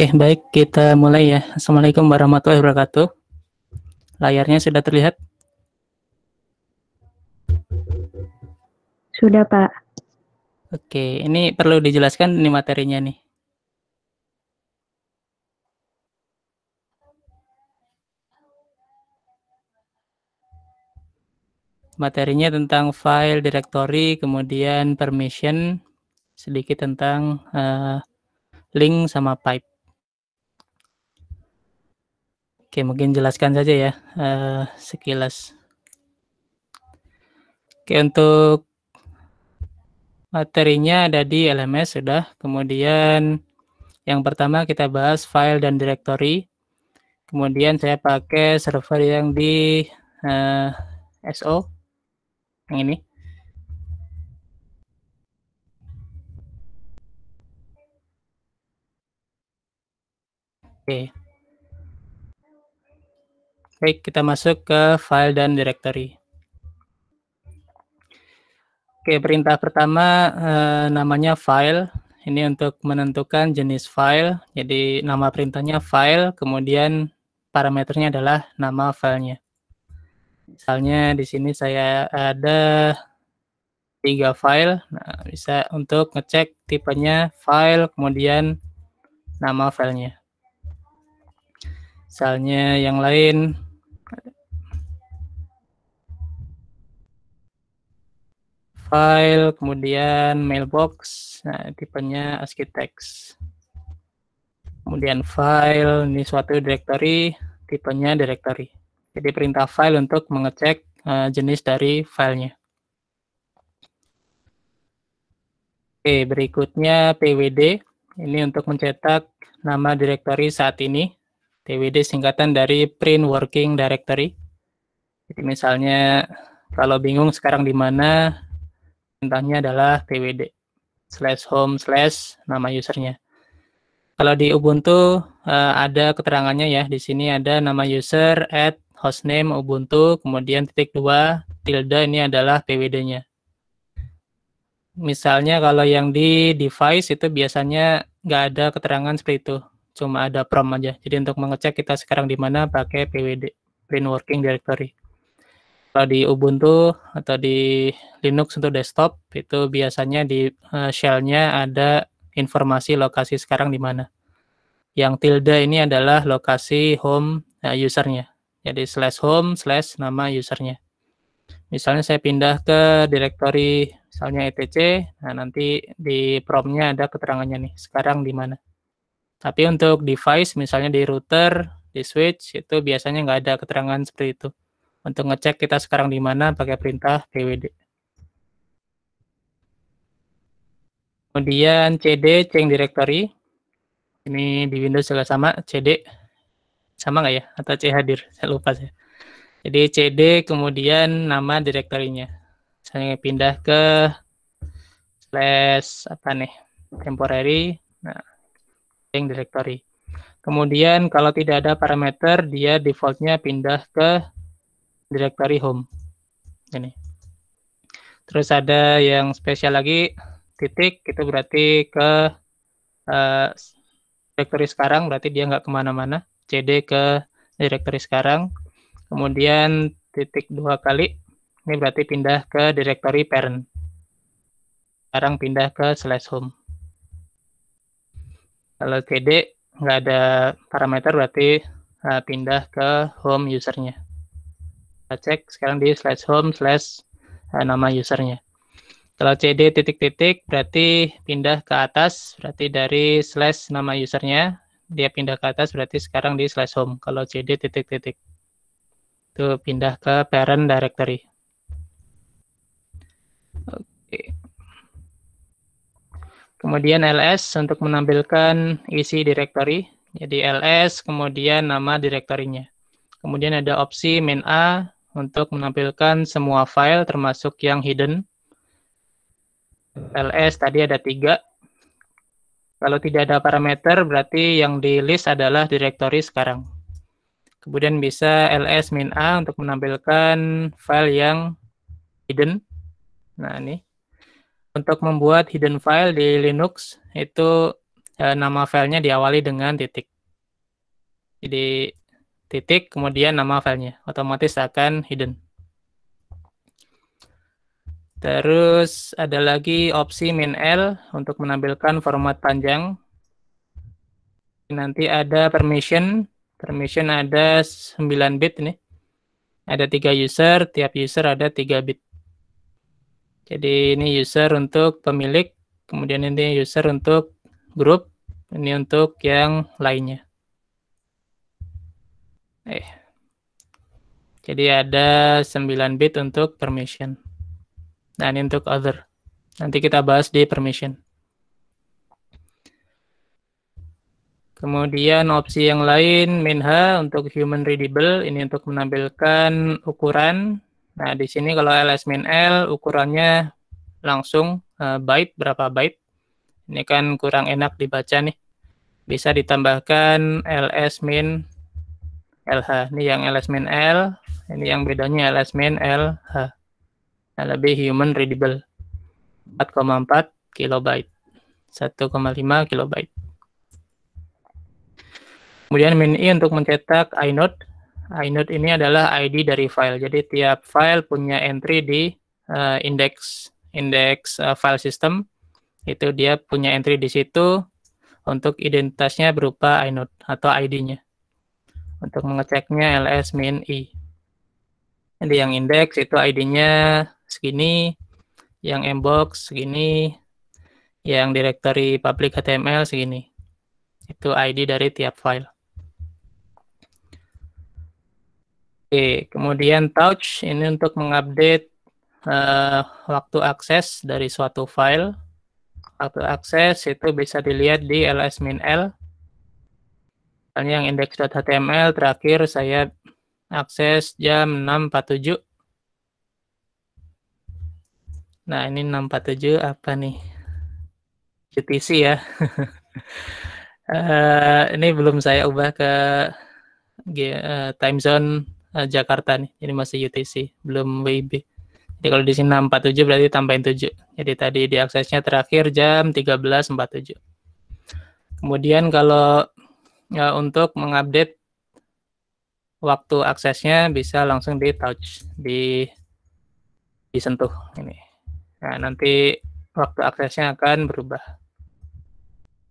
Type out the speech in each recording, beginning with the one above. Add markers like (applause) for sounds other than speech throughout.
Oke, baik kita mulai ya. Assalamualaikum warahmatullahi wabarakatuh. Layarnya sudah terlihat? Sudah, Pak. Oke, ini perlu dijelaskan ini materinya nih. Materinya tentang file, directory, kemudian permission, sedikit tentang uh, link sama pipe. Oke, mungkin jelaskan saja ya uh, sekilas. Oke, untuk materinya ada di LMS sudah. Kemudian yang pertama kita bahas file dan directory. Kemudian saya pakai server yang di uh, eh, SO yang ini. Oke. Okay. Baik, kita masuk ke file dan directory. Oke, perintah pertama eh, namanya file. Ini untuk menentukan jenis file. Jadi nama perintahnya file, kemudian parameternya adalah nama filenya. Misalnya di sini saya ada tiga file. Nah, bisa untuk ngecek tipenya file, kemudian nama filenya. Misalnya yang lain file, kemudian mailbox, nah, tipenya ASCII text. Kemudian file, ini suatu directory, tipenya directory. Jadi perintah file untuk mengecek uh, jenis dari filenya. Oke, berikutnya PWD. Ini untuk mencetak nama directory saat ini. PWD singkatan dari Print Working Directory. Jadi misalnya kalau bingung sekarang di mana, perintahnya adalah pwd slash home slash nama usernya. Kalau di Ubuntu eh, ada keterangannya ya. Di sini ada nama user at hostname Ubuntu, kemudian titik dua tilde ini adalah pwd-nya. Misalnya kalau yang di device itu biasanya nggak ada keterangan seperti itu, cuma ada prompt aja. Jadi untuk mengecek kita sekarang di mana pakai pwd, print working directory. Kalau di Ubuntu atau di Linux untuk desktop itu biasanya di uh, eh, shell ada informasi lokasi sekarang di mana. Yang tilde ini adalah lokasi home uh, usernya. Jadi slash home slash nama usernya. Misalnya saya pindah ke direktori misalnya etc. Nah, nanti di promnya ada keterangannya nih sekarang di mana. Tapi untuk device misalnya di router, di switch itu biasanya nggak ada keterangan seperti itu untuk ngecek kita sekarang di mana pakai perintah TWD. Kemudian cd change directory. Ini di Windows juga sama, cd sama nggak ya? Atau c hadir? Saya lupa sih. Jadi cd kemudian nama direktorinya. Saya pindah ke slash apa nih? Temporary. Nah, change directory. Kemudian kalau tidak ada parameter, dia defaultnya pindah ke directory home. Ini. Terus ada yang spesial lagi titik itu berarti ke uh, directory sekarang berarti dia nggak kemana-mana. CD ke directory sekarang. Kemudian titik dua kali ini berarti pindah ke directory parent. Sekarang pindah ke slash home. Kalau CD nggak ada parameter berarti uh, pindah ke home usernya kita cek sekarang di slash home slash eh, nama usernya kalau cd titik titik berarti pindah ke atas berarti dari slash nama usernya dia pindah ke atas berarti sekarang di slash home kalau cd titik titik itu pindah ke parent directory oke kemudian ls untuk menampilkan isi directory jadi ls kemudian nama directory-nya kemudian ada opsi main a untuk menampilkan semua file termasuk yang hidden. ls tadi ada tiga. Kalau tidak ada parameter, berarti yang di list adalah directory sekarang. Kemudian bisa ls a untuk menampilkan file yang hidden. Nah, ini. Untuk membuat hidden file di Linux, itu eh, nama filenya diawali dengan titik. Jadi titik, kemudian nama filenya. Otomatis akan hidden. Terus ada lagi opsi min L untuk menampilkan format panjang. Nanti ada permission. Permission ada 9 bit ini. Ada tiga user, tiap user ada tiga bit. Jadi ini user untuk pemilik, kemudian ini user untuk grup, ini untuk yang lainnya. Eh. Jadi ada 9 bit untuk permission. Dan untuk other. Nanti kita bahas di permission. Kemudian opsi yang lain minha untuk human readable ini untuk menampilkan ukuran. Nah, di sini kalau ls min l ukurannya langsung uh, byte berapa byte. Ini kan kurang enak dibaca nih. Bisa ditambahkan ls min LH. Ini yang LS min L, ini yang bedanya LS min LH. Nah, lebih human readable 4,4 kilobyte 1,5 kilobyte kemudian min i untuk mencetak inode inode ini adalah id dari file jadi tiap file punya entry di uh, index index uh, file system itu dia punya entry di situ untuk identitasnya berupa inode atau id-nya untuk mengeceknya ls min i. Jadi yang indeks itu ID-nya segini, yang mbox segini, yang directory public HTML segini. Itu ID dari tiap file. Oke, kemudian touch ini untuk mengupdate uh, waktu akses dari suatu file. Waktu akses itu bisa dilihat di ls min l Misalnya yang index.html terakhir saya akses jam 6.47. Nah, ini 647 apa nih? UTC ya. uh, (laughs) ini belum saya ubah ke eh, time zone eh, Jakarta nih. Ini masih UTC, belum WIB. Jadi kalau di sini 647 berarti tambahin 7. Jadi tadi diaksesnya terakhir jam 13.47. Kemudian kalau Ya untuk mengupdate waktu aksesnya bisa langsung di touch di disentuh ini. Nah, nanti waktu aksesnya akan berubah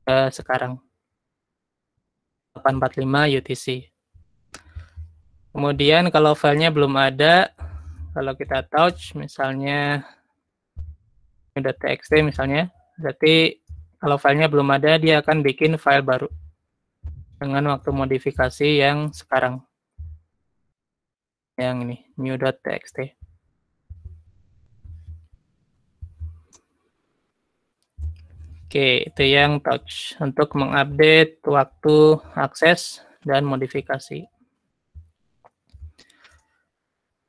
ke sekarang 845 UTC. Kemudian kalau filenya belum ada, kalau kita touch misalnya .txt misalnya, berarti kalau filenya belum ada dia akan bikin file baru dengan waktu modifikasi yang sekarang. Yang ini, new.txt. Oke, itu yang touch untuk mengupdate waktu akses dan modifikasi.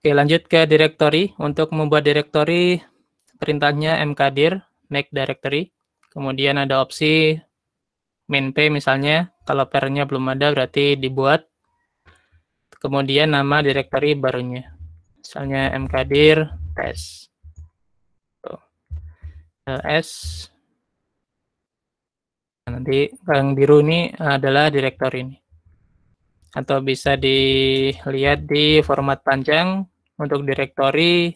Oke, lanjut ke directory. Untuk membuat directory, perintahnya mkdir, make directory. Kemudian ada opsi main p misalnya, kalau pernya belum ada berarti dibuat. Kemudian nama directory barunya. Misalnya mkdir tes ls ls nanti yang biru ini adalah directory ini atau bisa dilihat di format panjang untuk directory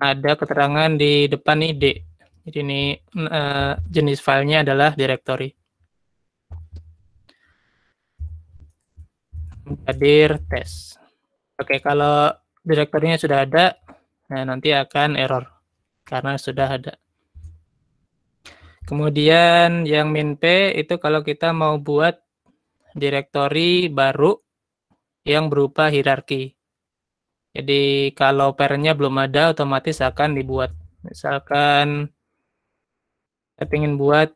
ada keterangan di depan ide. jadi ini eh, jenis filenya adalah directory Hadir tes. Oke, kalau direktornya sudah ada, nah nanti akan error karena sudah ada. Kemudian yang min P itu kalau kita mau buat direktori baru yang berupa hierarki. Jadi kalau parentnya belum ada, otomatis akan dibuat. Misalkan kita ingin buat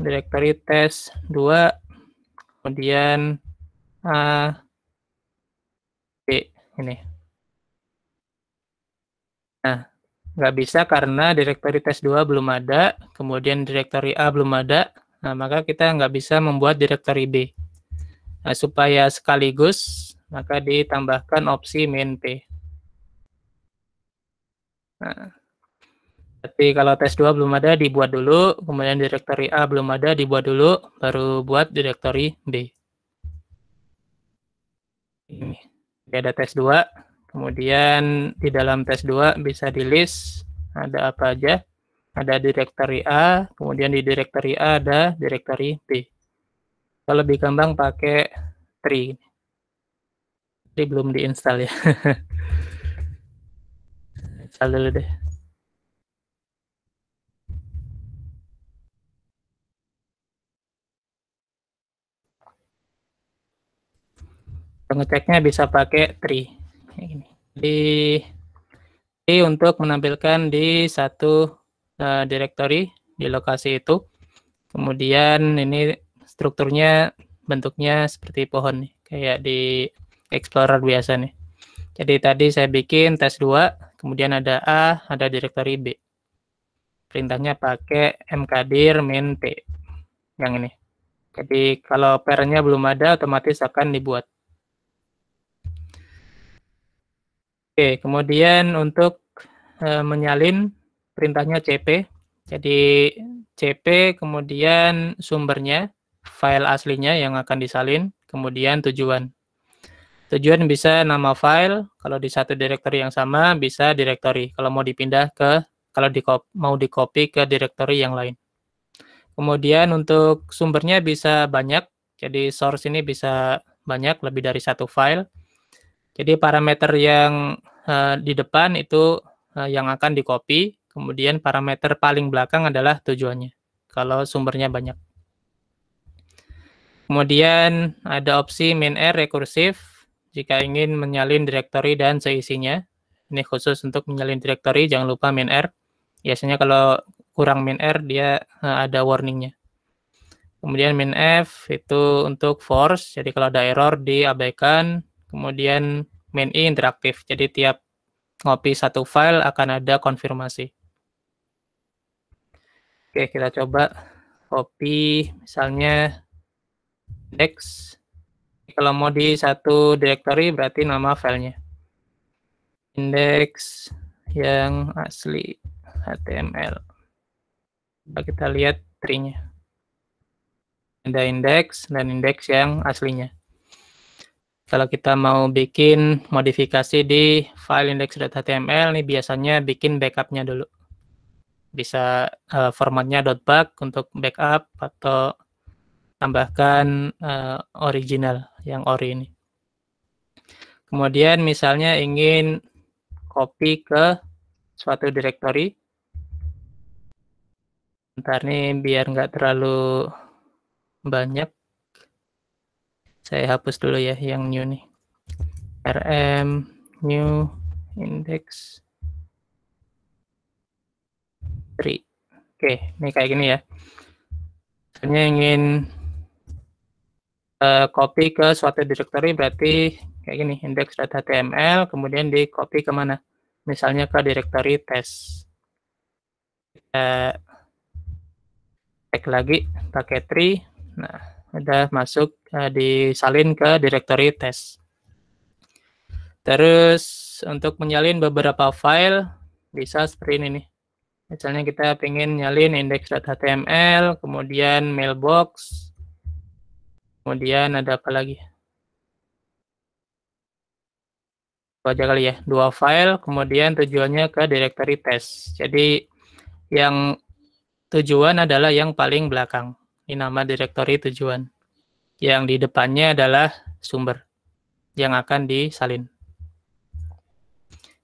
direktori tes 2, kemudian A, ini. Nah, nggak bisa karena direktori tes 2 belum ada, kemudian direktori A belum ada, nah maka kita nggak bisa membuat direktori B. Nah, supaya sekaligus, maka ditambahkan opsi min P. Nah, tapi kalau tes 2 belum ada, dibuat dulu, kemudian direktori A belum ada, dibuat dulu, baru buat direktori B. Ini ada tes 2. Kemudian di dalam tes 2 bisa di list ada apa aja. Ada directory A, kemudian di directory A ada directory B. Kalau lebih gampang pakai tree. Tree belum diinstal ya. (laughs) Install dulu deh. pengeceknya bisa pakai tree di untuk menampilkan di satu uh, directory di lokasi itu kemudian ini strukturnya bentuknya seperti pohon nih, kayak di explorer biasa nih jadi tadi saya bikin tes 2 kemudian ada A ada directory B perintahnya pakai mkdir min p yang ini jadi kalau pernya belum ada otomatis akan dibuat Oke, kemudian untuk e, menyalin perintahnya CP. Jadi CP kemudian sumbernya, file aslinya yang akan disalin, kemudian tujuan. Tujuan bisa nama file, kalau di satu direktori yang sama bisa direktori. Kalau mau dipindah ke kalau di mau di copy ke direktori yang lain. Kemudian untuk sumbernya bisa banyak, jadi source ini bisa banyak lebih dari satu file. Jadi parameter yang Eh, di depan itu eh, yang akan di kemudian parameter paling belakang adalah tujuannya kalau sumbernya banyak. Kemudian ada opsi min R rekursif jika ingin menyalin direktori dan seisinya. Ini khusus untuk menyalin direktori, jangan lupa min R. Biasanya kalau kurang min R dia eh, ada warningnya. Kemudian min F itu untuk force, jadi kalau ada error diabaikan. Kemudian main interaktif. Jadi tiap ngopi satu file akan ada konfirmasi. Oke, kita coba copy misalnya dex. Kalau mau di satu directory berarti nama filenya. Index yang asli HTML. Coba kita lihat trinya. Ada index dan index yang aslinya. Kalau kita mau bikin modifikasi di file index.html, ini biasanya bikin backupnya dulu. Bisa uh, formatnya .bug untuk backup atau tambahkan uh, original yang ori ini. Kemudian misalnya ingin copy ke suatu directory. Ntar nih biar nggak terlalu banyak saya hapus dulu ya yang new nih rm new index 3 oke ini kayak gini ya misalnya ingin uh, copy ke suatu directory berarti kayak gini index.html kemudian di copy kemana misalnya ke directory test kita cek lagi pakai tree nah udah masuk uh, disalin ke directory test. Terus untuk menyalin beberapa file bisa seperti ini nih. Misalnya kita pengen nyalin index.html, kemudian mailbox, kemudian ada apa lagi? Itu kali ya, dua file, kemudian tujuannya ke directory test. Jadi yang tujuan adalah yang paling belakang ini nama direktori tujuan yang di depannya adalah sumber yang akan disalin.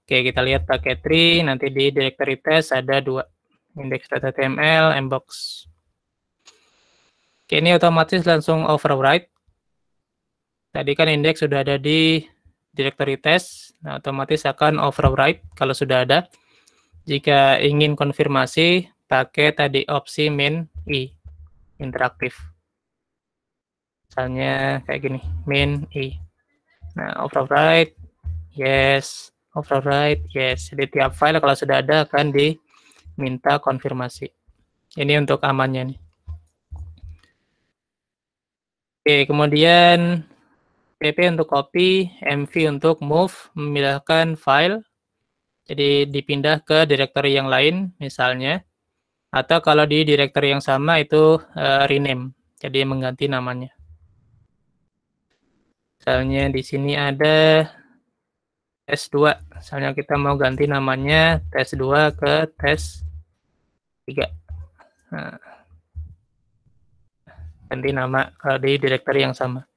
Oke, kita lihat pakai tree, nanti di directory test ada dua, html mbox. Oke, ini otomatis langsung overwrite. Tadi kan indeks sudah ada di directory test, nah otomatis akan overwrite kalau sudah ada. Jika ingin konfirmasi, pakai tadi opsi min i interaktif. Misalnya kayak gini, main i. Nah, override, yes. Override, yes. Jadi tiap file kalau sudah ada akan diminta konfirmasi. Ini untuk amannya nih. Oke, kemudian PP untuk copy, MV untuk move, memindahkan file. Jadi dipindah ke direktori yang lain misalnya atau kalau di direktur yang sama itu uh, eh, rename, jadi mengganti namanya. Misalnya di sini ada tes 2. Misalnya kita mau ganti namanya tes 2 ke tes 3. Nah, ganti nama kalau di direktur yang sama.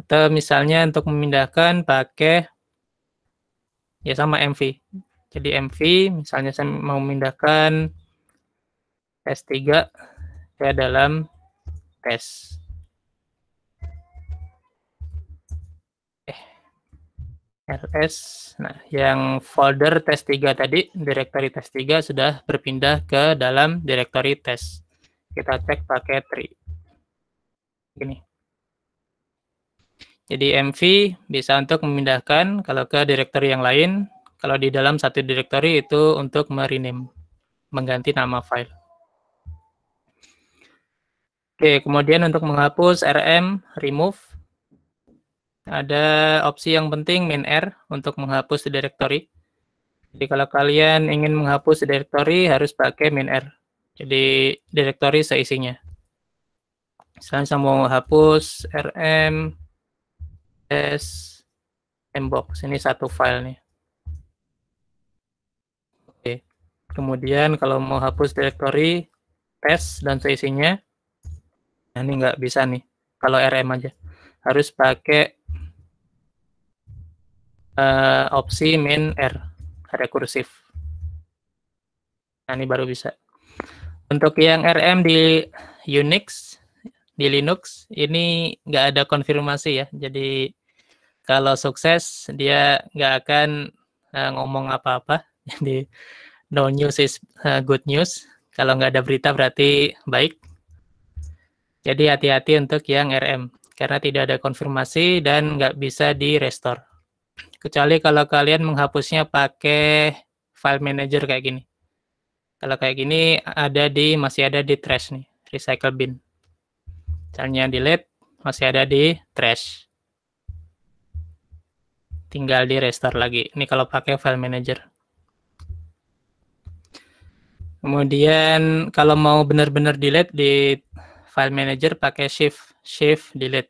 Atau misalnya untuk memindahkan pakai ya sama MV. Jadi MV misalnya saya mau memindahkan S3 ke dalam tes. Eh, ls. Nah, yang folder tes 3 tadi, direktori tes 3 sudah berpindah ke dalam directory test Kita cek pakai tree. Gini. Jadi MV bisa untuk memindahkan kalau ke directory yang lain. Kalau di dalam satu directory itu untuk merename, mengganti nama file. Oke, kemudian untuk menghapus RM, remove, ada opsi yang penting min R untuk menghapus directory. Jadi kalau kalian ingin menghapus directory harus pakai min R. Jadi directory seisinya. Misalnya saya mau menghapus rm s inbox ini satu file nih. Oke. Kemudian kalau mau hapus directory tes dan seisinya Nah, ini nggak bisa nih kalau RM aja harus pakai uh, opsi min R rekursif. kursif nah ini baru bisa untuk yang RM di Unix di Linux ini nggak ada konfirmasi ya jadi kalau sukses dia nggak akan uh, ngomong apa-apa (laughs) jadi no news is uh, good news kalau nggak ada berita berarti baik jadi hati-hati untuk yang RM karena tidak ada konfirmasi dan nggak bisa di restore. Kecuali kalau kalian menghapusnya pakai file manager kayak gini. Kalau kayak gini ada di masih ada di trash nih, recycle bin. Misalnya delete masih ada di trash. Tinggal di restore lagi. Ini kalau pakai file manager. Kemudian kalau mau benar-benar delete di file manager pakai shift shift delete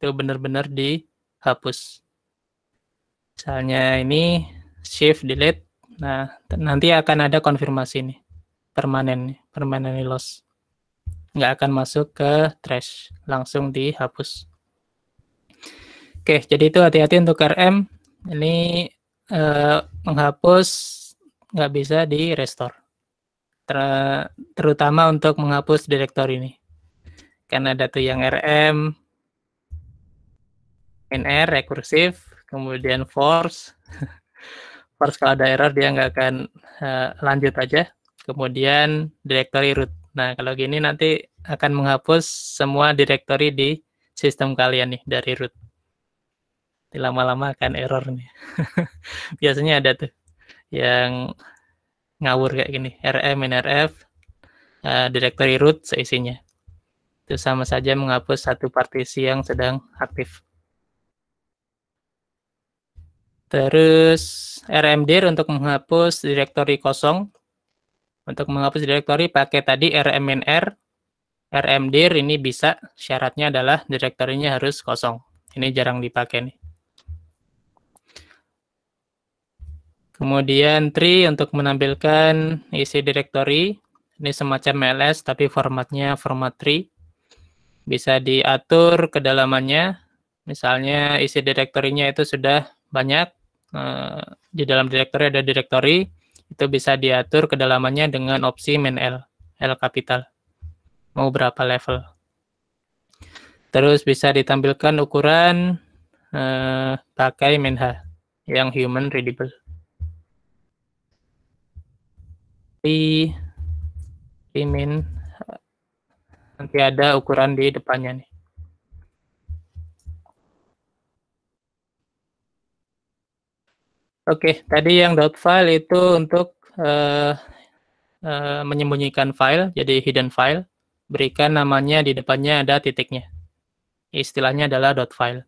itu benar-benar dihapus misalnya ini shift delete nah nanti akan ada konfirmasi nih permanen permanen loss nggak akan masuk ke trash langsung dihapus oke jadi itu hati-hati untuk RM ini eh, menghapus nggak bisa di restore Ter terutama untuk menghapus direktori ini kan ada tuh yang RM, NR rekursif, kemudian force. (laughs) force kalau ada error dia nggak akan uh, lanjut aja. Kemudian directory root. Nah, kalau gini nanti akan menghapus semua directory di sistem kalian nih dari root. Lama-lama akan error nih. (laughs) Biasanya ada tuh yang ngawur kayak gini, RM, NRF, uh, eh, directory root seisinya itu sama saja menghapus satu partisi yang sedang aktif. Terus RMDIR untuk menghapus direktori kosong. Untuk menghapus direktori pakai tadi RMNR. RMDIR ini bisa, syaratnya adalah direktorinya harus kosong. Ini jarang dipakai nih. Kemudian tri untuk menampilkan isi direktori. Ini semacam ls tapi formatnya format tree bisa diatur kedalamannya. Misalnya isi direktorinya itu sudah banyak, eh, di dalam direktori ada direktori, itu bisa diatur kedalamannya dengan opsi min L, L capital. Mau berapa level. Terus bisa ditampilkan ukuran eh, pakai min H, yang human readable. P, P min Nanti ada ukuran di depannya nih. Oke, okay, tadi yang dot .file itu untuk uh, uh, menyembunyikan file, jadi hidden file. Berikan namanya di depannya ada titiknya. Istilahnya adalah dot .file.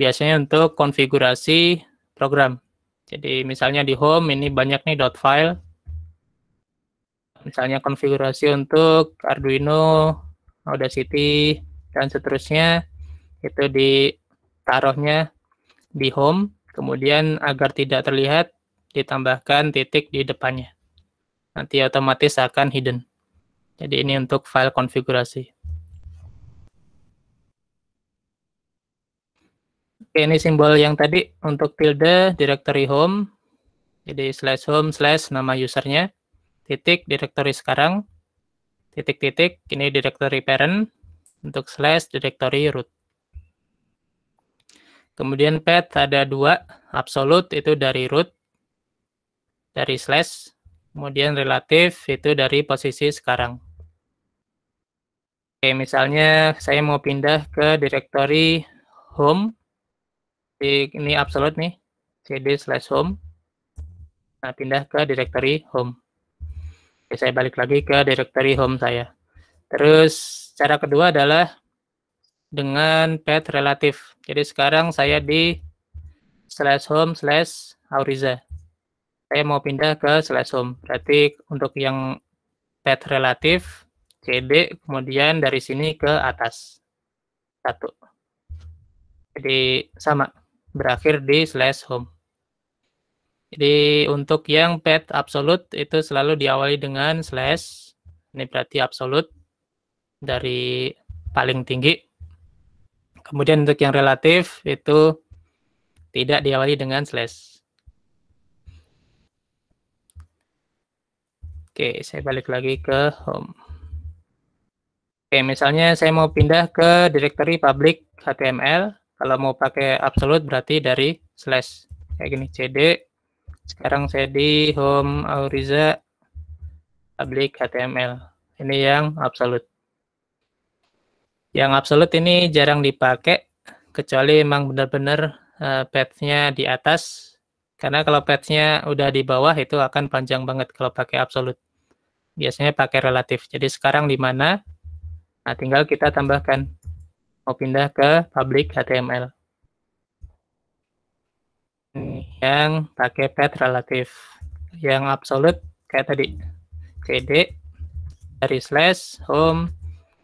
Biasanya untuk konfigurasi program. Jadi misalnya di home ini banyak nih dot .file. Misalnya konfigurasi untuk Arduino Audacity, oh, dan seterusnya itu ditaruhnya di home, kemudian agar tidak terlihat ditambahkan titik di depannya. Nanti otomatis akan hidden. Jadi ini untuk file konfigurasi. Oke, ini simbol yang tadi untuk tilde directory home. Jadi slash home slash nama usernya, titik directory sekarang, titik-titik ini directory parent untuk slash directory root. Kemudian path ada dua, absolute itu dari root, dari slash, kemudian relatif itu dari posisi sekarang. Oke, misalnya saya mau pindah ke directory home, ini absolute nih, cd slash home, nah pindah ke directory home. Oke, saya balik lagi ke directory home saya. Terus cara kedua adalah dengan path relatif. Jadi sekarang saya di slash home slash auriza. Saya mau pindah ke slash home. Berarti untuk yang path relatif CD, kemudian dari sini ke atas. Satu. Jadi sama, berakhir di slash home. Jadi untuk yang path absolute itu selalu diawali dengan slash. Ini berarti absolute dari paling tinggi. Kemudian untuk yang relatif itu tidak diawali dengan slash. Oke, saya balik lagi ke home. Oke, misalnya saya mau pindah ke directory public HTML. Kalau mau pakai absolute berarti dari slash. Kayak gini, cd sekarang saya di home Auriza public HTML. Ini yang absolute. Yang absolute ini jarang dipakai kecuali emang benar-benar uh, eh, path-nya di atas. Karena kalau path-nya udah di bawah itu akan panjang banget kalau pakai absolute. Biasanya pakai relatif. Jadi sekarang di mana? Nah, tinggal kita tambahkan. Mau pindah ke public HTML yang pakai pet relatif yang absolut kayak tadi cd dari slash home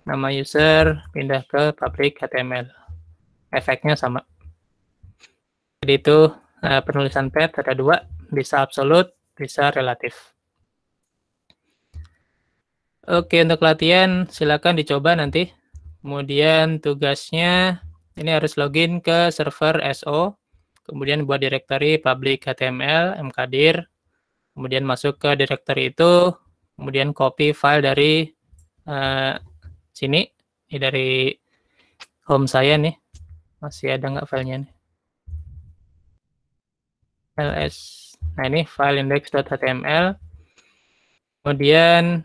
nama user pindah ke public html efeknya sama jadi itu eh, penulisan pet ada dua bisa absolut bisa relatif oke untuk latihan silakan dicoba nanti kemudian tugasnya ini harus login ke server SO kemudian buat directory public html mkdir, kemudian masuk ke directory itu, kemudian copy file dari uh, sini, ini dari home saya nih, masih ada nggak filenya nih? ls, nah ini file index.html, kemudian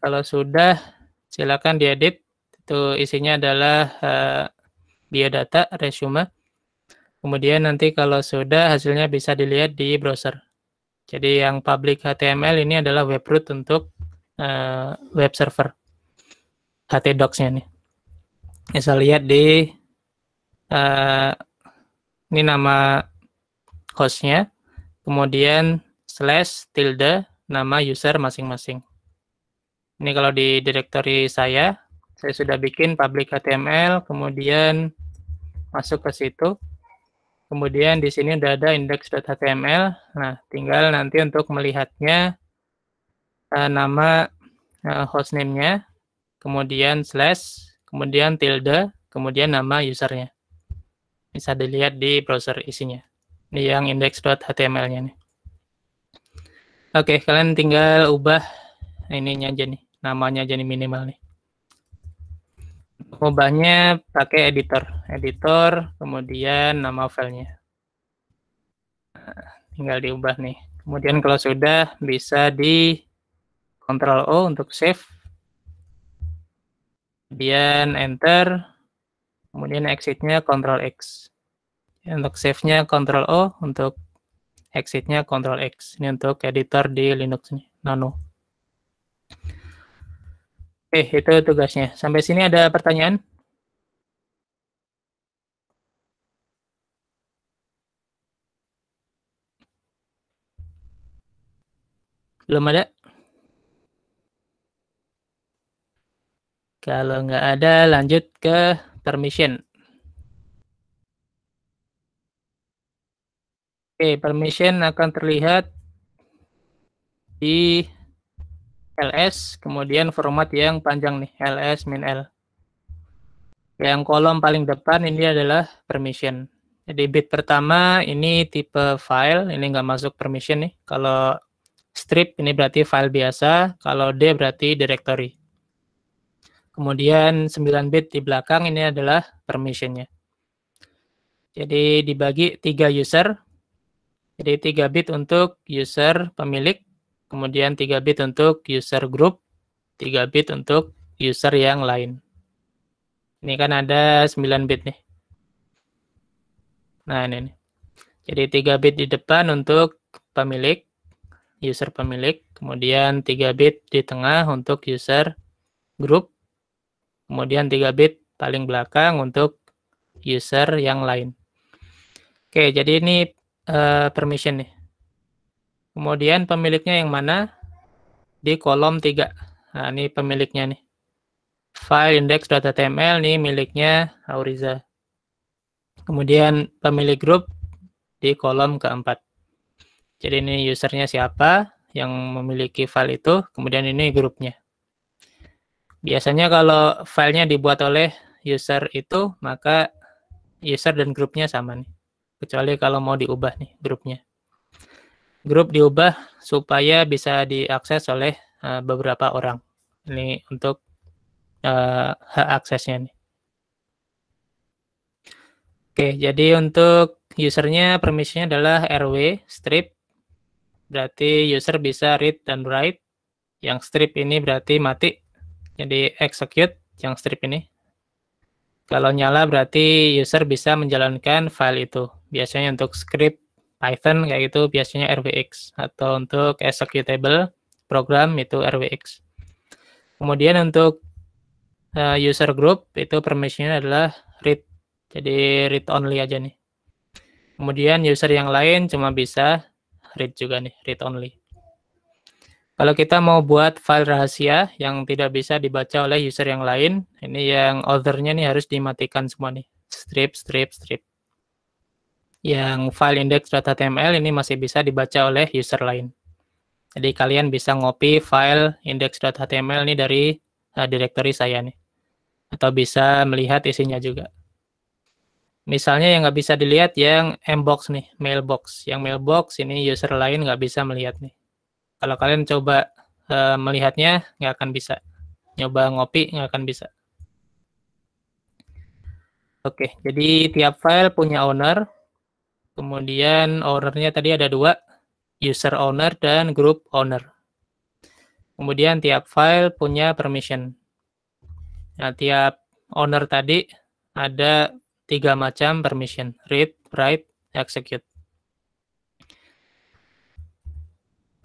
kalau sudah silakan diedit, itu isinya adalah uh, biodata, resume, Kemudian nanti kalau sudah hasilnya bisa dilihat di browser. Jadi yang public HTML ini adalah web root untuk uh, web server. HTdocs-nya nih. Bisa lihat di uh, ini nama hostnya, kemudian slash tilde nama user masing-masing. Ini kalau di direktori saya, saya sudah bikin public HTML, kemudian masuk ke situ. Kemudian di sini udah ada index.html. Nah, tinggal nanti untuk melihatnya uh, nama uh, eh, hostname-nya, kemudian slash, kemudian tilde, kemudian nama usernya. Bisa dilihat di browser isinya. Ini yang index.html-nya nih. Oke, kalian tinggal ubah ininya aja nih, namanya aja nih minimal nih. Ubahnya pakai editor editor kemudian nama filenya nah, tinggal diubah nih kemudian kalau sudah bisa di Ctrl O untuk save kemudian enter kemudian exitnya Ctrl X untuk save-nya Ctrl O untuk exitnya Ctrl X ini untuk editor di Linux nih Nano Oke, eh, itu tugasnya. Sampai sini ada pertanyaan? Belum ada? Kalau nggak ada, lanjut ke permission. Oke, permission akan terlihat di ls kemudian format yang panjang nih ls min l yang kolom paling depan ini adalah permission jadi bit pertama ini tipe file ini nggak masuk permission nih kalau strip ini berarti file biasa kalau d berarti directory kemudian 9 bit di belakang ini adalah permissionnya jadi dibagi tiga user jadi tiga bit untuk user pemilik kemudian 3 bit untuk user group, 3 bit untuk user yang lain. Ini kan ada 9 bit nih. Nah, ini. Nih. Jadi 3 bit di depan untuk pemilik, user pemilik, kemudian 3 bit di tengah untuk user group, kemudian 3 bit paling belakang untuk user yang lain. Oke, jadi ini uh, permission nih. Kemudian pemiliknya yang mana? Di kolom 3. Nah, ini pemiliknya nih. File index.html nih miliknya Auriza. Kemudian pemilik grup di kolom keempat. Jadi ini usernya siapa yang memiliki file itu, kemudian ini grupnya. Biasanya kalau filenya dibuat oleh user itu, maka user dan grupnya sama nih. Kecuali kalau mau diubah nih grupnya grup diubah supaya bisa diakses oleh uh, beberapa orang. Ini untuk uh, hak aksesnya nih. Oke, jadi untuk usernya permisinya adalah rw strip. Berarti user bisa read dan write. Yang strip ini berarti mati. Jadi execute yang strip ini. Kalau nyala berarti user bisa menjalankan file itu. Biasanya untuk script Python kayak gitu biasanya RWX atau untuk executable program itu RWX. Kemudian untuk uh, user group itu permissionnya adalah read. Jadi read only aja nih. Kemudian user yang lain cuma bisa read juga nih, read only. Kalau kita mau buat file rahasia yang tidak bisa dibaca oleh user yang lain, ini yang ordernya nih harus dimatikan semua nih. Strip, strip, strip yang file index.html ini masih bisa dibaca oleh user lain. Jadi kalian bisa ngopi file index.html ini dari uh, eh, directory saya nih. Atau bisa melihat isinya juga. Misalnya yang nggak bisa dilihat yang mbox nih, mailbox. Yang mailbox ini user lain nggak bisa melihat nih. Kalau kalian coba uh, melihatnya nggak akan bisa. Nyoba ngopi nggak akan bisa. Oke, jadi tiap file punya owner. Kemudian ownernya tadi ada dua, user owner dan group owner. Kemudian tiap file punya permission. Nah, tiap owner tadi ada tiga macam permission, read, write, execute.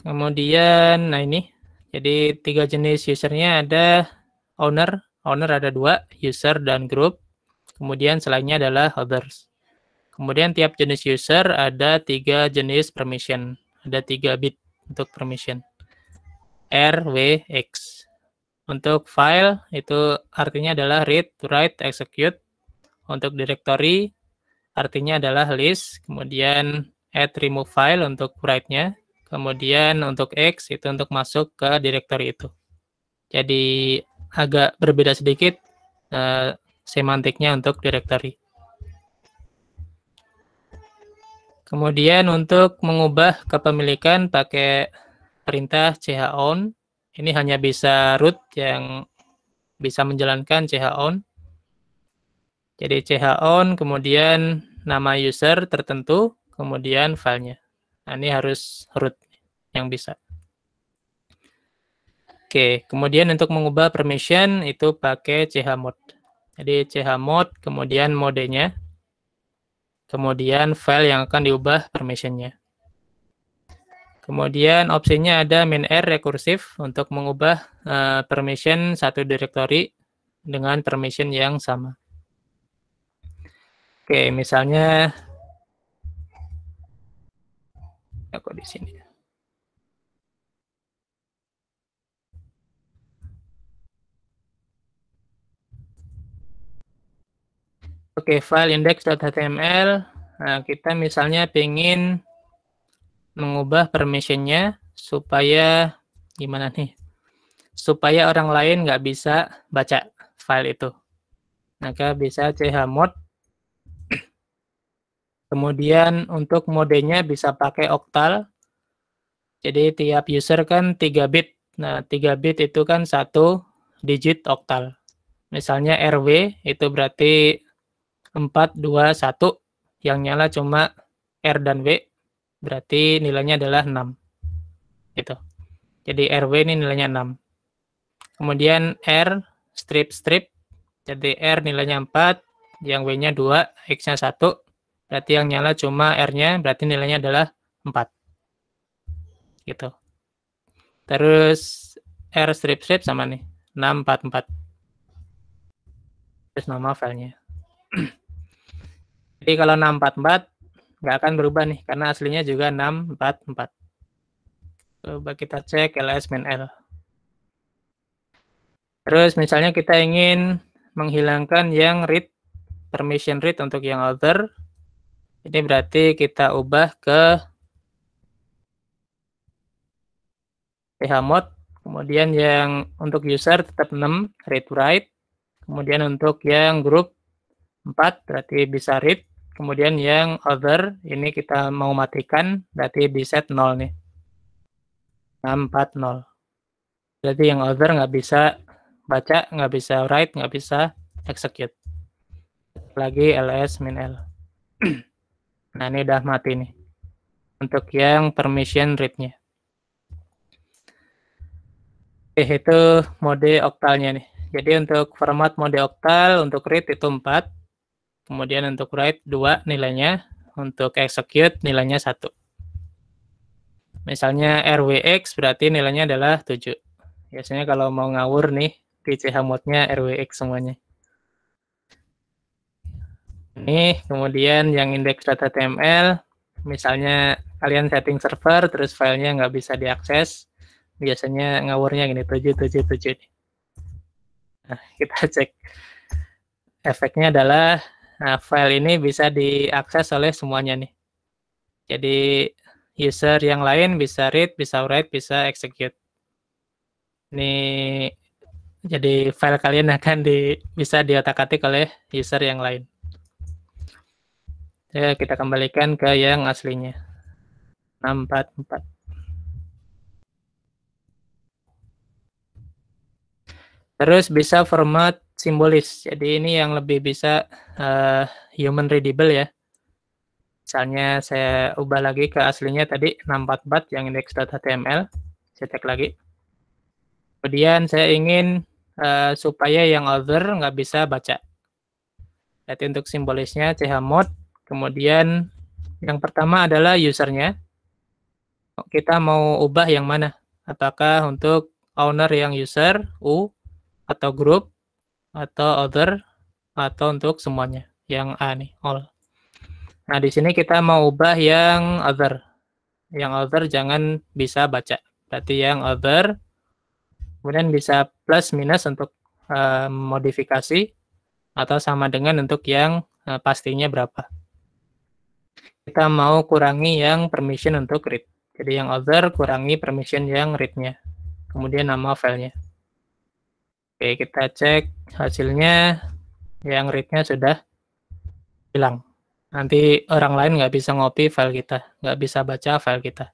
Kemudian, nah ini, jadi tiga jenis usernya ada owner, owner ada dua, user dan group. Kemudian selainnya adalah others. Kemudian tiap jenis user ada tiga jenis permission. Ada tiga bit untuk permission. R, W, X. Untuk file itu artinya adalah read, write, execute. Untuk directory artinya adalah list. Kemudian add, remove file untuk write-nya. Kemudian untuk X itu untuk masuk ke directory itu. Jadi agak berbeda sedikit uh, semantiknya untuk directory. Kemudian untuk mengubah kepemilikan pakai perintah chown. ini hanya bisa root yang bisa menjalankan chown. Jadi chown kemudian nama user tertentu kemudian filenya. Nah, ini harus root yang bisa. Oke, kemudian untuk mengubah permission itu pakai chmod. Jadi chmod kemudian modenya Kemudian file yang akan diubah permissionnya. Kemudian opsinya ada min R rekursif untuk mengubah uh, permission satu directory dengan permission yang sama. Oke, misalnya aku ya, di sini. Oke, okay, file index.html. Nah, kita misalnya pengen mengubah permissionnya supaya gimana nih? Supaya orang lain nggak bisa baca file itu. Maka bisa chmod. Kemudian untuk modenya bisa pakai oktal. Jadi tiap user kan 3 bit. Nah, 3 bit itu kan satu digit oktal. Misalnya RW itu berarti 4, 2, 1. Yang nyala cuma R dan W. Berarti nilainya adalah 6. Gitu. Jadi RW ini nilainya 6. Kemudian R strip strip. Jadi R nilainya 4, yang W-nya 2, X-nya 1. Berarti yang nyala cuma R-nya, berarti nilainya adalah 4. Gitu. Terus R strip strip sama nih. 644. Terus nama filenya. (clears throat) Jadi kalau 644 nggak akan berubah nih karena aslinya juga 644. Coba kita cek ls min l. Terus misalnya kita ingin menghilangkan yang read permission read untuk yang author. Ini berarti kita ubah ke PH mode. Kemudian yang untuk user tetap 6 read write. Kemudian untuk yang group 4 berarti bisa read. Kemudian yang other ini kita mau matikan berarti di set 0 nih. 640. Nah, berarti yang other nggak bisa baca, nggak bisa write, nggak bisa execute. Lagi ls min l. (clears throat) nah ini udah mati nih. Untuk yang permission read-nya. Oke, eh, itu mode oktalnya nih. Jadi untuk format mode oktal untuk read itu 4, Kemudian untuk write 2 nilainya, untuk execute nilainya satu. Misalnya RWX berarti nilainya adalah 7. Biasanya kalau mau ngawur nih, TCH mode-nya RWX semuanya. Ini hmm. kemudian yang indeks HTML, misalnya kalian setting server, terus filenya nggak bisa diakses, biasanya ngawurnya gini, tujuh. Nah, (laughs) kita cek efeknya adalah Nah, file ini bisa diakses oleh semuanya nih. Jadi user yang lain bisa read, bisa write, bisa execute. Ini jadi file kalian akan di, bisa diotak-atik oleh user yang lain. Ya, kita kembalikan ke yang aslinya. 644. Terus bisa format simbolis. Jadi ini yang lebih bisa uh, human readable ya. Misalnya saya ubah lagi ke aslinya tadi 644 yang index.html. Saya cek lagi. Kemudian saya ingin uh, supaya yang other nggak bisa baca. Jadi untuk simbolisnya chmod. Kemudian yang pertama adalah usernya. Kita mau ubah yang mana? Apakah untuk owner yang user, U, atau group, atau other atau untuk semuanya yang A nih all. Nah, di sini kita mau ubah yang other. Yang other jangan bisa baca. Berarti yang other kemudian bisa plus minus untuk uh, modifikasi atau sama dengan untuk yang uh, pastinya berapa. Kita mau kurangi yang permission untuk read. Jadi yang other kurangi permission yang read Kemudian nama filenya. Oke, kita cek hasilnya yang read-nya sudah hilang. Nanti orang lain nggak bisa ngopi file kita, nggak bisa baca file kita.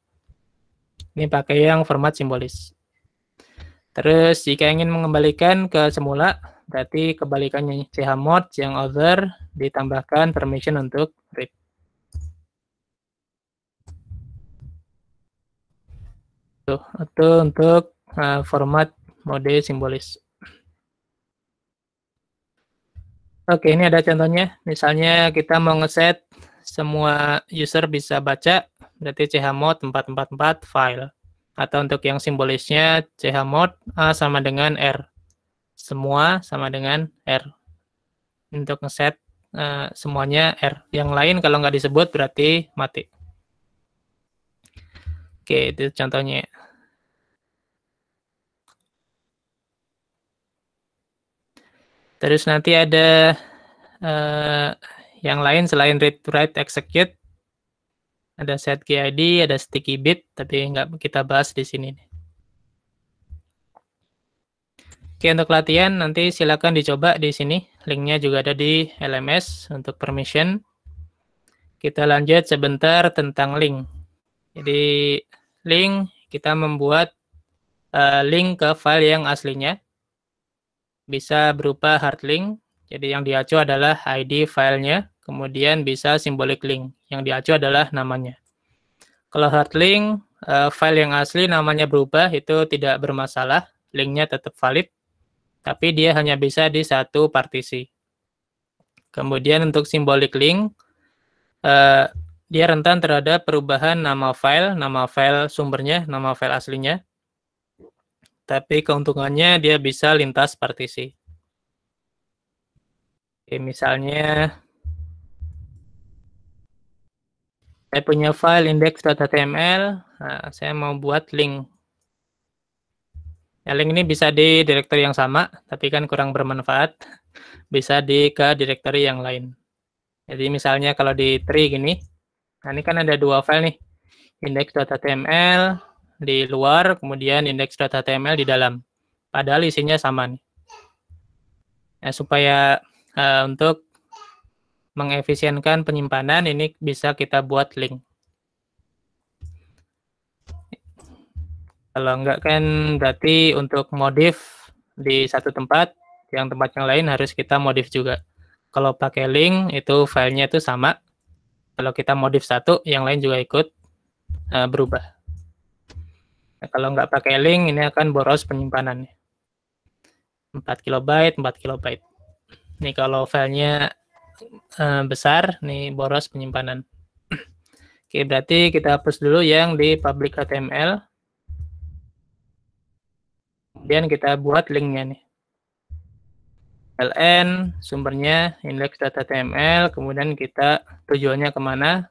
Ini pakai yang format simbolis. Terus jika ingin mengembalikan ke semula, berarti kebalikannya ch chmod yang other ditambahkan permission untuk read. Tuh, itu untuk uh, format mode simbolis. Oke, ini ada contohnya. Misalnya kita mau ngeset semua user bisa baca, berarti chmod 444 file. Atau untuk yang simbolisnya chmod A sama dengan R. Semua sama dengan R. Untuk ngeset uh, semuanya R. Yang lain kalau nggak disebut berarti mati. Oke, itu contohnya. Terus nanti ada uh, yang lain selain read, write, execute. Ada set GID, ada sticky bit, tapi nggak kita bahas di sini. Oke, untuk latihan nanti silakan dicoba di sini. Linknya juga ada di LMS untuk permission. Kita lanjut sebentar tentang link. Jadi link kita membuat uh, link ke file yang aslinya bisa berupa hard link. Jadi yang diacu adalah ID filenya, kemudian bisa simbolik link. Yang diacu adalah namanya. Kalau hard link, eh, file yang asli namanya berubah itu tidak bermasalah, linknya tetap valid, tapi dia hanya bisa di satu partisi. Kemudian untuk simbolik link, eh, dia rentan terhadap perubahan nama file, nama file sumbernya, nama file aslinya, tapi keuntungannya dia bisa lintas partisi. Oke, misalnya saya punya file index.html, nah, saya mau buat link. Ya, link ini bisa di direktori yang sama, tapi kan kurang bermanfaat. (laughs) Bisa di ke direktori yang lain. Jadi misalnya kalau di tree gini, nah ini kan ada dua file nih, index.html di luar, kemudian indeks data index.html di dalam. Padahal isinya sama nih. Nah, supaya uh, untuk mengefisienkan penyimpanan ini bisa kita buat link. Kalau enggak kan berarti untuk modif di satu tempat, yang tempat yang lain harus kita modif juga. Kalau pakai link itu filenya itu sama. Kalau kita modif satu, yang lain juga ikut uh, berubah. Nah, kalau nggak pakai link, ini akan boros penyimpanannya. 4 kilobyte, 4 kilobyte. Ini kalau filenya uh, besar, nih boros penyimpanan. (clears throat) Oke, berarti kita hapus dulu yang di public HTML. Kemudian kita buat linknya nih. LN, sumbernya index.html, kemudian kita tujuannya kemana?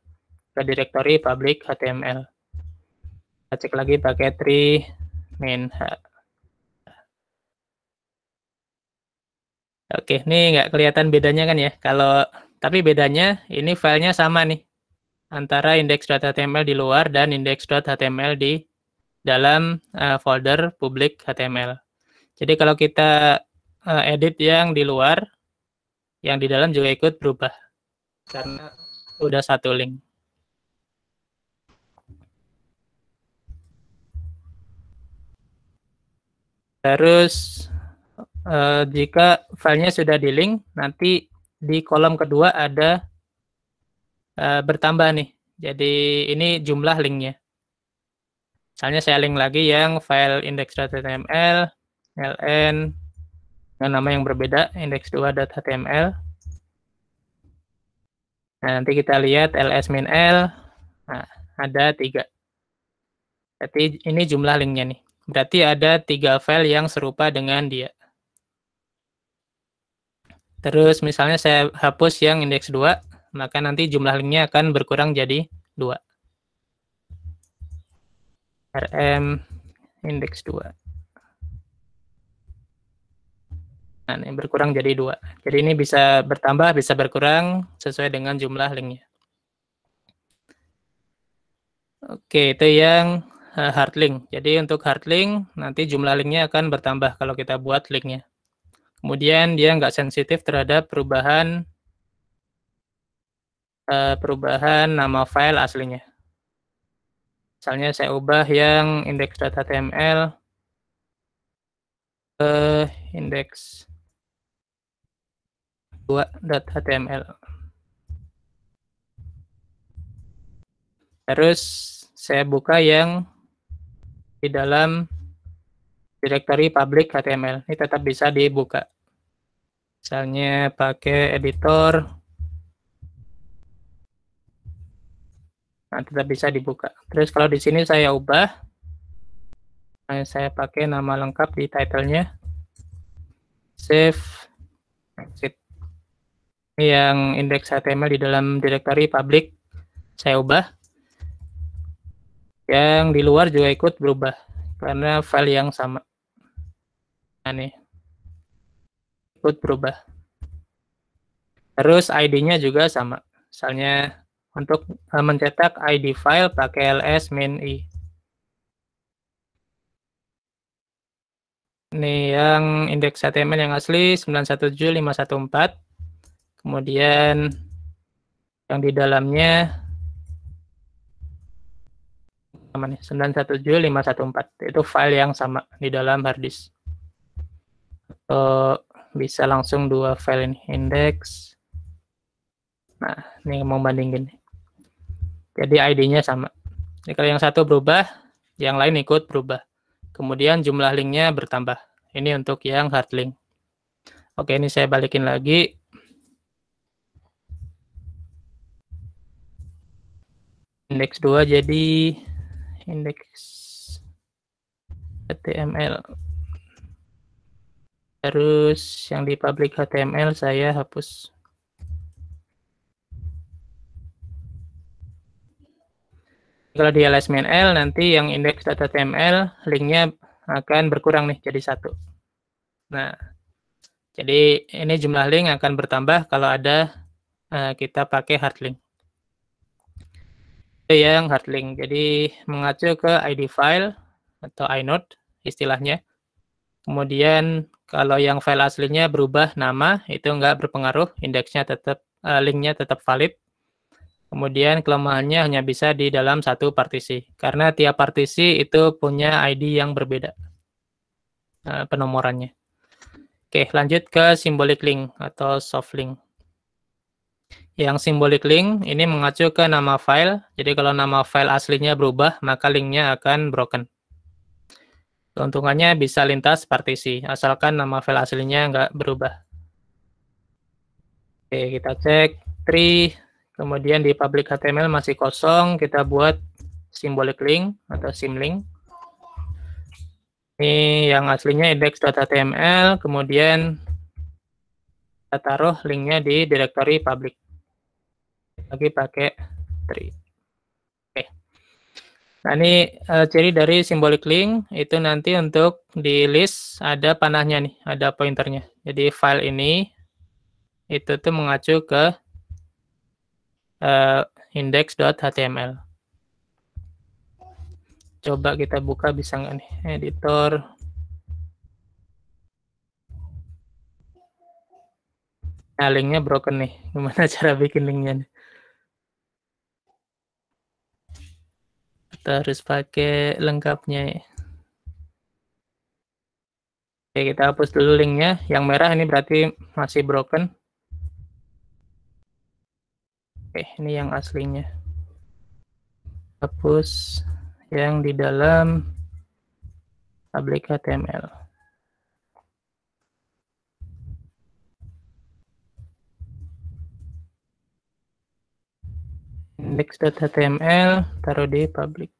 Ke direktori public HTML. Kita cek lagi pakai tri min H. Oke, ini nggak kelihatan bedanya kan ya. Kalau tapi bedanya ini filenya sama nih antara index.html di luar dan index.html di dalam uh, folder publik HTML. Jadi kalau kita uh, edit yang di luar, yang di dalam juga ikut berubah karena udah satu link. Terus eh, jika filenya sudah di link, nanti di kolom kedua ada eh, bertambah nih. Jadi ini jumlah linknya. Misalnya saya link lagi yang file index.html, ln, dengan nama yang berbeda, index2.html. Nah, nanti kita lihat ls l, nah, ada tiga. Jadi ini jumlah linknya nih. Berarti ada tiga file yang serupa dengan dia. Terus misalnya saya hapus yang indeks 2, maka nanti jumlah linknya akan berkurang jadi 2. RM indeks 2. Nah, ini berkurang jadi 2. Jadi ini bisa bertambah, bisa berkurang sesuai dengan jumlah linknya. Oke, itu yang Eh, hard link. Jadi untuk hard link nanti jumlah linknya akan bertambah kalau kita buat linknya. Kemudian dia nggak sensitif terhadap perubahan eh, perubahan nama file aslinya. Misalnya saya ubah yang index.html ke index 2.html. Terus saya buka yang di dalam directory public HTML. Ini tetap bisa dibuka. Misalnya pakai editor. Nah, tetap bisa dibuka. Terus kalau di sini saya ubah. Nah, saya pakai nama lengkap di title-nya. Save. Exit. Yang indeks HTML di dalam directory public saya ubah yang di luar juga ikut berubah karena file yang sama nah, nih ikut berubah terus ID-nya juga sama misalnya untuk eh, mencetak ID file pakai ls min i ini yang indeks HTML yang asli 917514 kemudian yang di dalamnya namanya 917514 itu file yang sama di dalam hard disk uh, bisa langsung dua file ini index nah ini mau bandingin jadi ID-nya sama jadi kalau yang satu berubah yang lain ikut berubah kemudian jumlah linknya bertambah ini untuk yang hard link oke ini saya balikin lagi indeks 2 jadi index HTML. Terus yang di public HTML saya hapus. Kalau di LSML nanti yang HTML linknya akan berkurang nih jadi satu. Nah, jadi ini jumlah link akan bertambah kalau ada eh, kita pakai hard link. Iya, yang hard link. Jadi mengacu ke ID file atau inode istilahnya. Kemudian kalau yang file aslinya berubah nama itu nggak berpengaruh, indeksnya tetap uh, eh, linknya tetap valid. Kemudian kelemahannya hanya bisa di dalam satu partisi karena tiap partisi itu punya ID yang berbeda uh, penomorannya. Oke, lanjut ke symbolic link atau soft link yang simbolik link ini mengacu ke nama file. Jadi kalau nama file aslinya berubah, maka linknya akan broken. Keuntungannya bisa lintas partisi, asalkan nama file aslinya nggak berubah. Oke, kita cek tree, kemudian di public HTML masih kosong, kita buat simbolik link atau sim link. Ini yang aslinya index.html, kemudian kita taruh linknya di directory public tapi pakai tree. Oke. Nah, ini uh, ciri dari symbolic link itu nanti untuk di list ada panahnya nih, ada pointernya. Jadi file ini itu tuh mengacu ke uh, index.html. Coba kita buka bisa nggak nih editor. Nah, linknya broken nih. Gimana (laughs) cara bikin linknya? Nih? kita harus pakai lengkapnya ya. Oke, kita hapus dulu linknya. Yang merah ini berarti masih broken. Oke, ini yang aslinya. Hapus yang di dalam public HTML. index.html taruh di public.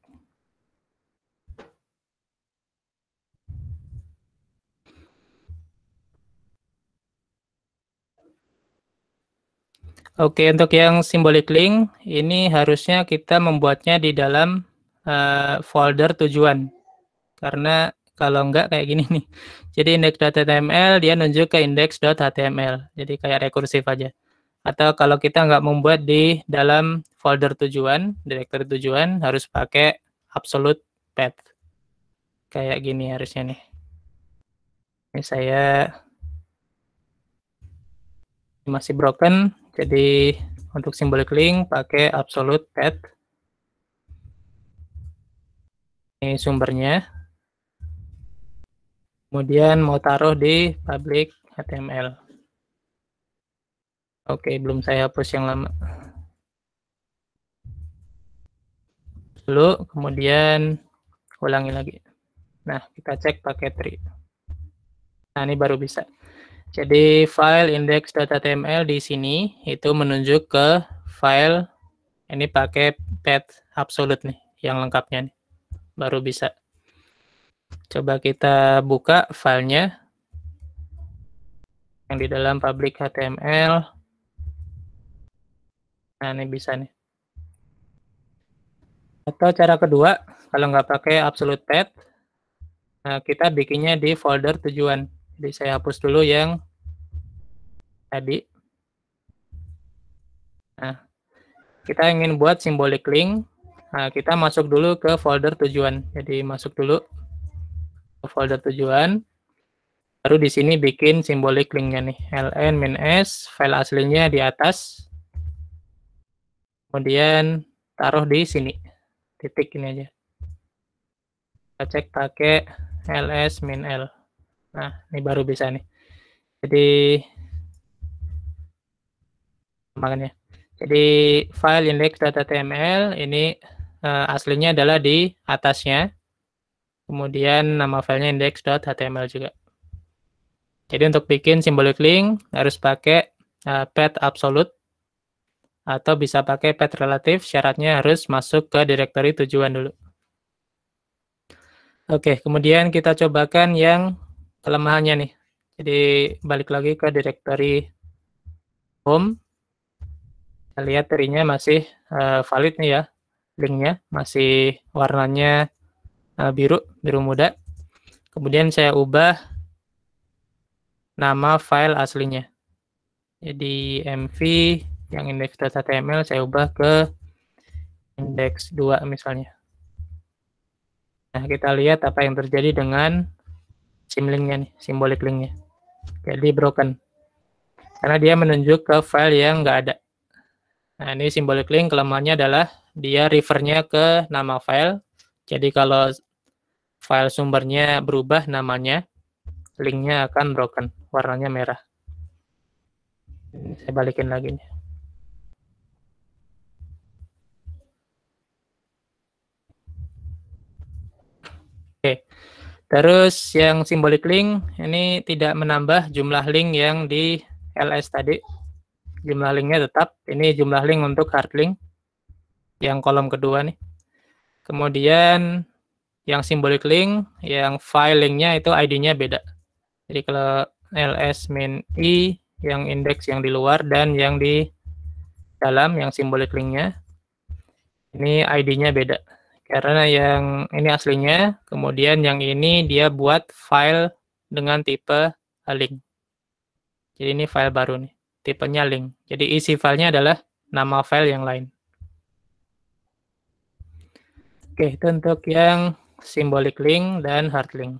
Oke, untuk yang simbolik link ini harusnya kita membuatnya di dalam uh, folder tujuan. Karena kalau enggak kayak gini nih. (laughs) Jadi index.html dia nunjuk ke index.html. Jadi kayak rekursif aja. Atau kalau kita enggak membuat di dalam folder tujuan, direktori tujuan harus pakai absolute path. Kayak gini harusnya nih. Ini saya masih broken, jadi untuk simbolik link pakai absolute path. Ini sumbernya. Kemudian mau taruh di public HTML. Oke, belum saya hapus yang lama. Dulu, kemudian ulangi lagi. Nah, kita cek pakai tree. Nah, ini baru bisa. Jadi file index.html di sini itu menunjuk ke file ini pakai path absolute nih yang lengkapnya nih. Baru bisa. Coba kita buka filenya yang di dalam public HTML. Nah, ini bisa nih. Atau cara kedua, kalau nggak pakai absolute path, nah, kita bikinnya di folder tujuan. Jadi saya hapus dulu yang tadi. Nah, kita ingin buat simbolik link. Nah, kita masuk dulu ke folder tujuan. Jadi masuk dulu ke folder tujuan. Baru di sini bikin simbolik linknya nih. ln min s file aslinya di atas. Kemudian taruh di sini. Titik ini aja. Kita cek pakai ls min l. Nah, ini baru bisa nih. Jadi makanya. Jadi file index.html ini uh, aslinya adalah di atasnya. Kemudian nama filenya index.html juga. Jadi untuk bikin symbolic link harus pakai uh, path absolute atau bisa pakai path relatif. Syaratnya harus masuk ke directory tujuan dulu. Oke, kemudian kita cobakan yang kelemahannya nih. Jadi balik lagi ke directory home. Kita lihat terinya masih uh, valid nih ya. Linknya masih warnanya uh, biru, biru muda. Kemudian saya ubah nama file aslinya. Jadi mv yang index.html saya ubah ke index 2 misalnya. Nah, kita lihat apa yang terjadi dengan sim linknya nih, simbolik linknya. Jadi broken. Karena dia menunjuk ke file yang nggak ada. Nah, ini simbolik link kelemahannya adalah dia refernya ke nama file. Jadi kalau file sumbernya berubah namanya, linknya akan broken, warnanya merah. Saya balikin lagi nih. Terus yang simbolik link ini tidak menambah jumlah link yang di LS tadi. Jumlah linknya tetap. Ini jumlah link untuk hard link yang kolom kedua nih. Kemudian yang simbolik link, yang file linknya itu ID-nya beda. Jadi kalau LS min i yang indeks yang di luar dan yang di dalam yang simbolik linknya ini ID-nya beda. Karena yang ini aslinya, kemudian yang ini dia buat file dengan tipe link. Jadi ini file baru nih, tipenya link. Jadi isi filenya adalah nama file yang lain. Oke, itu untuk yang symbolic link dan hard link.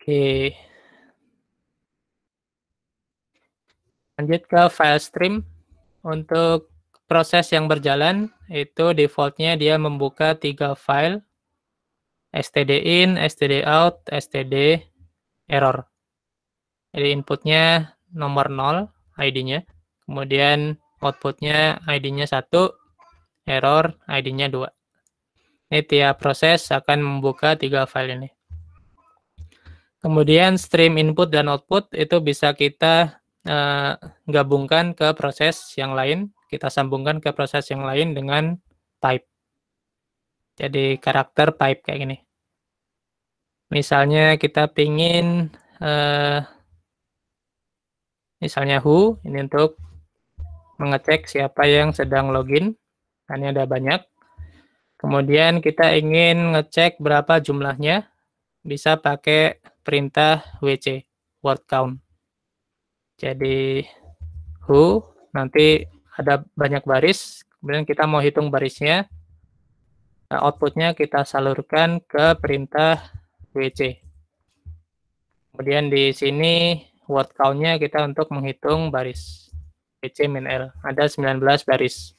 Oke. Lanjut ke file stream. Untuk proses yang berjalan itu defaultnya dia membuka tiga file std in, std out, std error. Jadi inputnya nomor 0 ID-nya, kemudian outputnya ID-nya satu, error ID-nya dua. Ini tiap proses akan membuka tiga file ini. Kemudian stream input dan output itu bisa kita Eh, gabungkan ke proses yang lain, kita sambungkan ke proses yang lain dengan type. Jadi karakter type kayak gini. Misalnya kita pingin, uh, misalnya who, ini untuk mengecek siapa yang sedang login, nah, Ini ada banyak. Kemudian kita ingin ngecek berapa jumlahnya, bisa pakai perintah WC, word count. Jadi who nanti ada banyak baris, kemudian kita mau hitung barisnya. Nah, outputnya kita salurkan ke perintah wc. Kemudian di sini word count kita untuk menghitung baris wc min l. Ada 19 baris.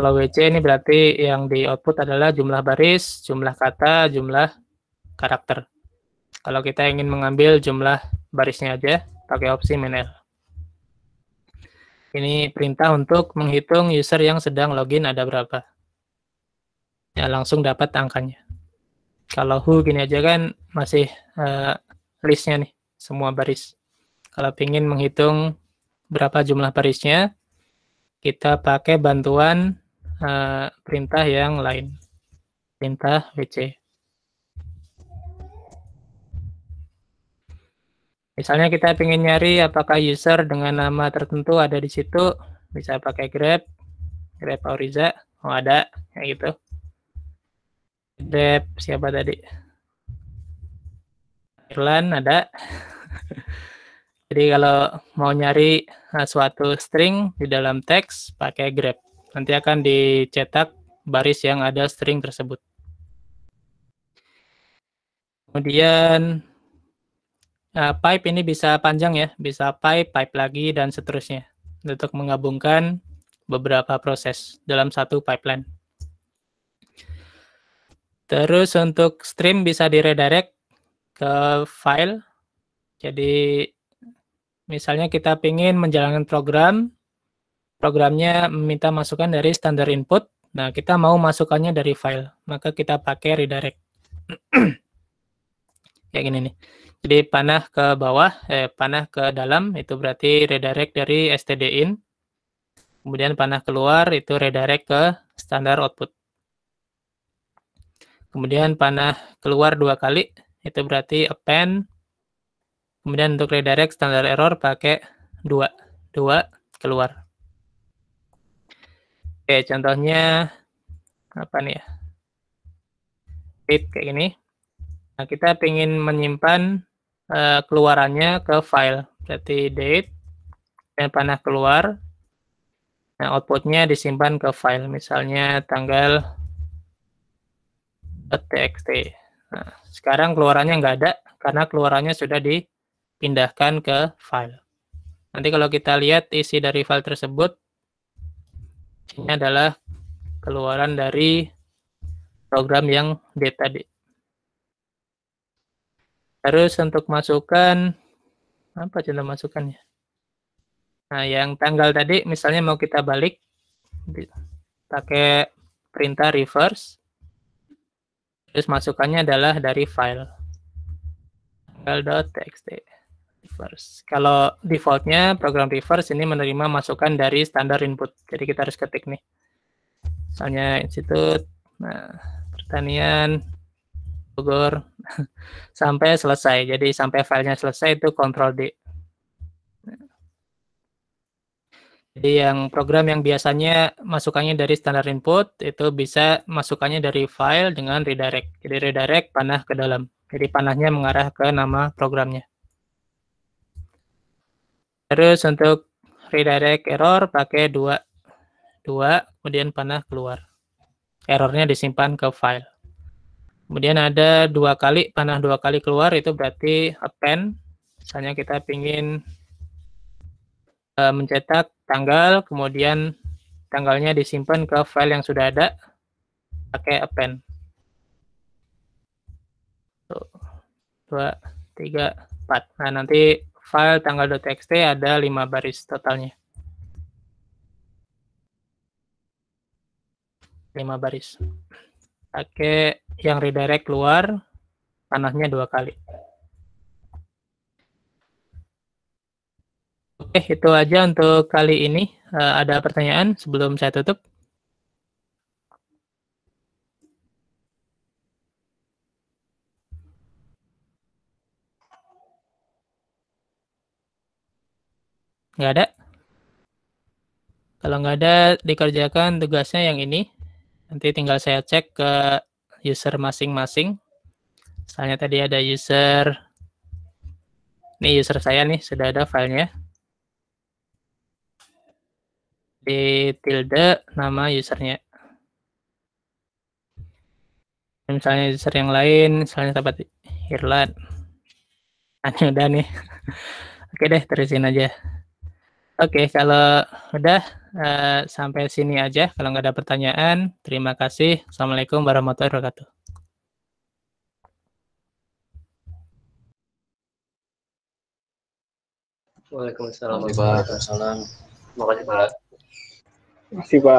Kalau WC ini berarti yang di output adalah jumlah baris, jumlah kata, jumlah karakter. Kalau kita ingin mengambil jumlah barisnya aja, pakai opsi manual. Ini perintah untuk menghitung user yang sedang login ada berapa. Ya, langsung dapat angkanya. Kalau who gini aja kan masih uh, listnya nih, semua baris. Kalau ingin menghitung berapa jumlah barisnya, kita pakai bantuan uh, perintah yang lain. Perintah WC. Misalnya kita ingin nyari apakah user dengan nama tertentu ada di situ, bisa pakai Grab, Grab Auriza, oh ada, kayak gitu. Grab siapa tadi? Irlan ada. (laughs) Jadi kalau mau nyari eh, suatu string di dalam teks pakai Grab. Nanti akan dicetak baris yang ada string tersebut. Kemudian uh, pipe ini bisa panjang ya, bisa pipe, pipe lagi, dan seterusnya untuk menggabungkan beberapa proses dalam satu pipeline. Terus untuk stream bisa diredirect ke file. Jadi misalnya kita ingin menjalankan program, programnya meminta masukan dari standar input. Nah, kita mau masukannya dari file, maka kita pakai redirect. (clears throat) Kayak gini nih. Jadi panah ke bawah, eh, panah ke dalam itu berarti redirect dari std in. Kemudian panah keluar itu redirect ke standar output. Kemudian panah keluar dua kali itu berarti append. Kemudian untuk redirect standar error pakai dua, dua keluar. Oke, contohnya apa nih ya? Fit kayak gini. Nah, kita ingin menyimpan Eh, keluarannya ke file. Berarti date dan panah keluar. Nah, outputnya disimpan ke file, misalnya tanggal .txt. Nah, sekarang keluarannya nggak ada karena keluarannya sudah dipindahkan ke file. Nanti kalau kita lihat isi dari file tersebut, ini adalah keluaran dari program yang date tadi. Terus untuk masukan apa contoh masukannya? Nah, yang tanggal tadi misalnya mau kita balik pakai perintah reverse. Terus masukannya adalah dari file tanggal.txt reverse. Kalau defaultnya program reverse ini menerima masukan dari standar input. Jadi kita harus ketik nih. Misalnya institut, nah pertanian, Bogor (laughs) sampai selesai. Jadi sampai filenya selesai itu kontrol D. Jadi yang program yang biasanya masukannya dari standar input itu bisa masukannya dari file dengan redirect. Jadi redirect panah ke dalam. Jadi panahnya mengarah ke nama programnya. Terus untuk redirect error pakai dua, dua kemudian panah keluar. Errornya disimpan ke file. Kemudian ada dua kali, panah dua kali keluar itu berarti append. Misalnya kita ingin uh, eh, mencetak tanggal, kemudian tanggalnya disimpan ke file yang sudah ada, pakai append. Tuh, dua, tiga, empat. Nah, nanti file tanggal.txt ada lima baris totalnya. lima baris pakai yang redirect keluar panasnya dua kali. Oke, itu aja untuk kali ini. Eh, ada pertanyaan sebelum saya tutup? Nggak ada? Kalau nggak ada, dikerjakan tugasnya yang ini. Nanti tinggal saya cek ke user masing-masing. Misalnya tadi ada user, ini user saya nih, sudah ada filenya. Di tilde nama usernya. Misalnya user yang lain, misalnya dapat Irland. Nah, udah nih. (laughs) Oke deh, terusin aja. Oke, kalau udah Eh, sampai sini aja. Kalau nggak ada pertanyaan, terima kasih. Assalamualaikum warahmatullahi wabarakatuh. Waalaikumsalam. Waalaikumsalam. Terima Pak. Terima kasih, Pak.